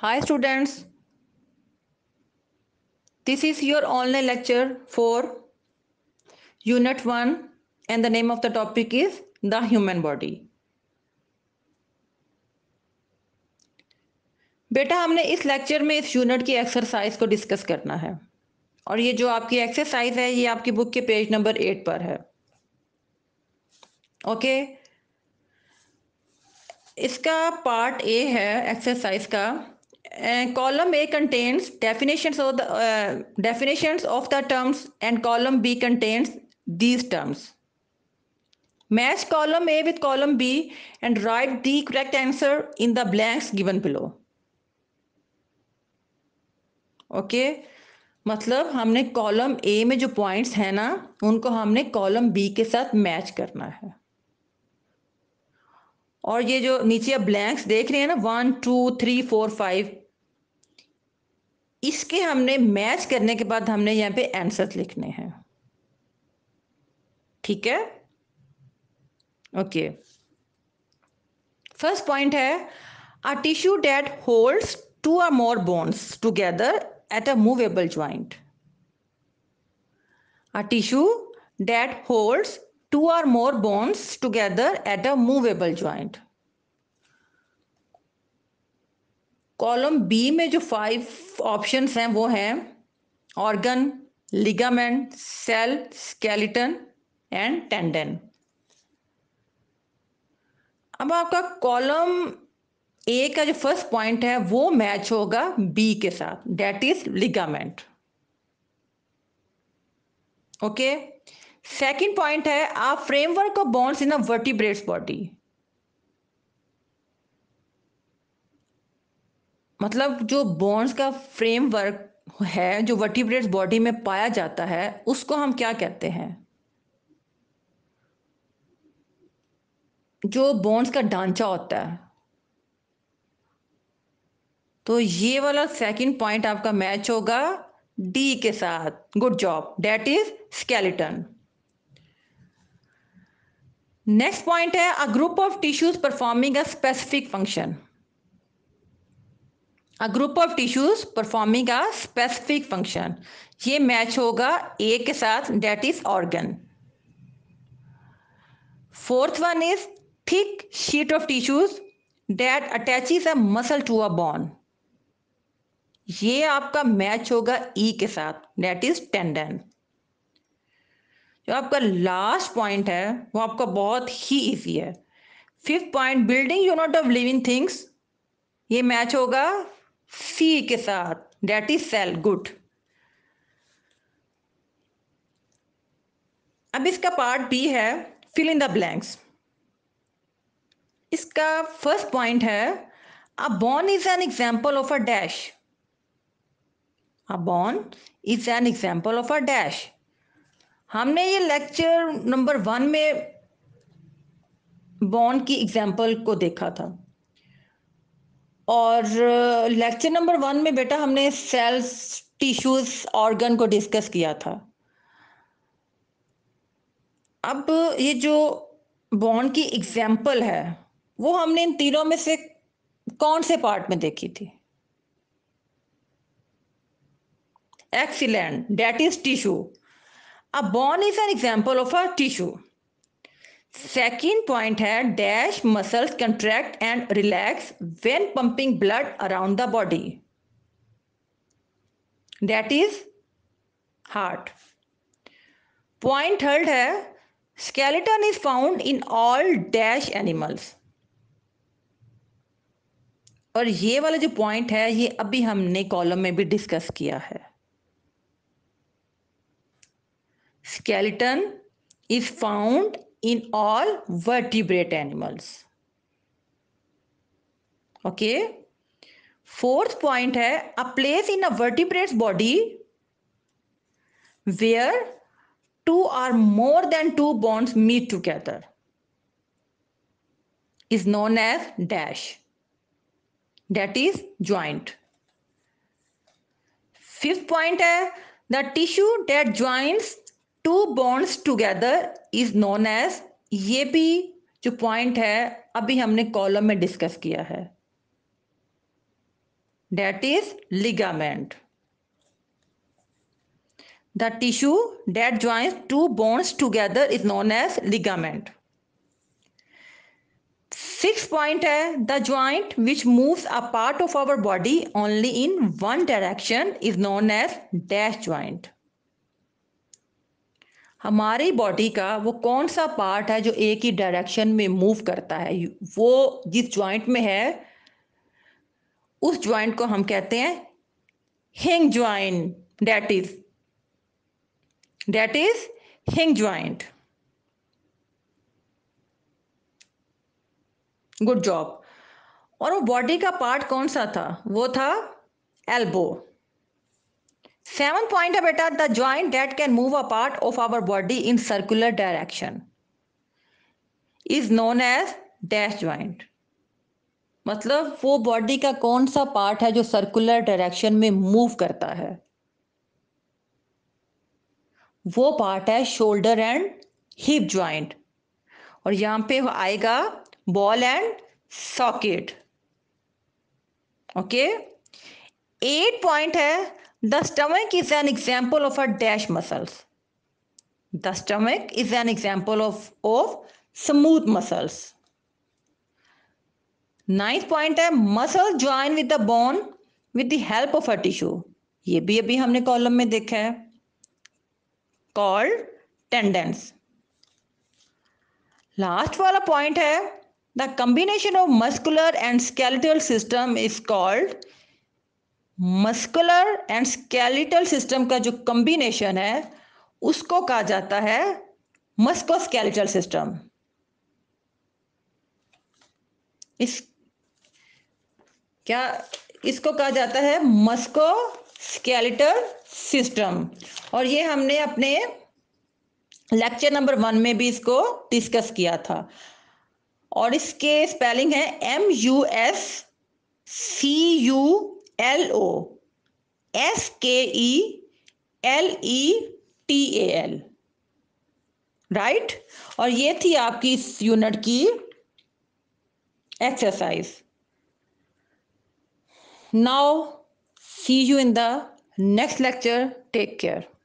High students this is your online lecture for unit one and the name of the topic is the human body बेटा हमने इस lecture में इस unit की exercise को discuss करना है और ये जो आपकी एक्सरसाइज है ये आपकी बुक के पेज नंबर एट पर है ओके okay? इसका पार्ट ए है एक्सरसाइज का Uh, column A contains definitions of the uh, definitions of the terms and column B contains these terms. Match column A with column B and write the correct answer in the blanks given below. Okay okay? मतलब हमने column A में जो points है ना उनको हमने column B के साथ मैच करना है और ये जो नीचे आप ब्लैंक्स देख रहे हैं ना one two three four five इसके हमने मैच करने के बाद हमने यहाँ पे आंसर लिखने हैं ठीक है ओके फर्स्ट पॉइंट है a tissue that holds two or more bones together at a movable joint a tissue that holds two or more bones together at a movable joint column B में जो five options हैं वो हैं organ ligament cell skeleton and tendon अब आपका column A का जो first point है वो मैच होगा बी के साथ that is ligament okay second point है आप framework of bones in a vertebrate's body मतलब जो बोन्स का फ्रेमवर्क है जो वर्टिब्रेट बॉडी में पाया जाता है उसको हम क्या कहते हैं जो बोन्स का ढांचा होता है तो ये वाला सेकंड पॉइंट आपका मैच होगा डी के साथ good job that is skeleton next point है a group of tissues performing a specific function a group of tissues performing a specific function ये मैच होगा ए के साथ that is organ fourth one is thick sheet of tissues that attach a muscle to a bone ये आपका match होगा ई e के साथ that is tendon जो आपका लास्ट पॉइंट है वो आपका बहुत ही इजी है fifth point building unit of living things ये मैच होगा सी के साथ डेट इज सेल गुड अब इसका पार्ट बी है फिल इन द ब्लैंक्स इसका फर्स्ट पॉइंट है a bone is an example of a dash a bone is an example of a dash हमने ये लेक्चर नंबर वन में बॉन की एग्जाम्पल को देखा था और लेक्चर नंबर वन में बेटा हमने सेल्स टिश्यूज ऑर्गन को डिस्कस किया था अब ये जो बॉन्ड की एग्जाम्पल है वो हमने इन तीनों में से कौन से पार्ट में देखी थी excellent that is tissue a bone is an example of a tissue second point है dash muscles contract and relax when pumping blood around the body that is heart point third है skeleton is found in all dash animals और ये वाला जो point है ये अभी हमने कॉलम में भी डिस्कस किया है skeleton is found in all vertebrate animals okay fourth point hai a place in a vertebrate body where two or more than two bones meet together is known as dash that is joint fifth point hai the tissue that joins two bones together is known as ये भी जो point है अभी हमने column में discuss किया है that is ligament the tissue that joins two bones together is known as ligament six point है the joint which move a part of our body only in one direction is known as dash joint हमारी body का वो कौन सा part है जो एक ही direction में मूव करता है वो जिस ज्वाइंट में है उस ज्वाइंट को हम कहते हैं hinge joint that is that is hinge joint good job और वो बॉडी का पार्ट कौन सा था वो था एल्बो सेवन पॉइंट है बेटा the joint that can move a part of our body in circular direction is known as dash joint मतलब वो बॉडी का कौन सा पार्ट है जो सर्कुलर डायरेक्शन में मूव करता है वो पार्ट है शोल्डर एंड हिप ज्वाइंट और यहां पे आएगा ball and socket okay eight point है The stomach is an example of a dash muscles. The stomach is an example of, of smooth muscles. Ninth point है muscle join with the bone with the help of a tissue. ये भी अभी हमने column में देखा है Called tendons. Last वाला है. The combination of muscular and skeletal system is called muscular and skeletal system का जो कंबिनेशन है उसको कहा जाता है मस्कोस्केलेटल सिस्टम इस क्या इसको कहा जाता है मस्को स्केलेटल सिस्टम और ये हमने अपने लेक्चर नंबर वन में भी इसको डिस्कस किया था और इसके स्पेलिंग है M U S C U L O S K E L E T A L right और ये थी आपकी इस यूनिट की exercise now see you in the next lecture take care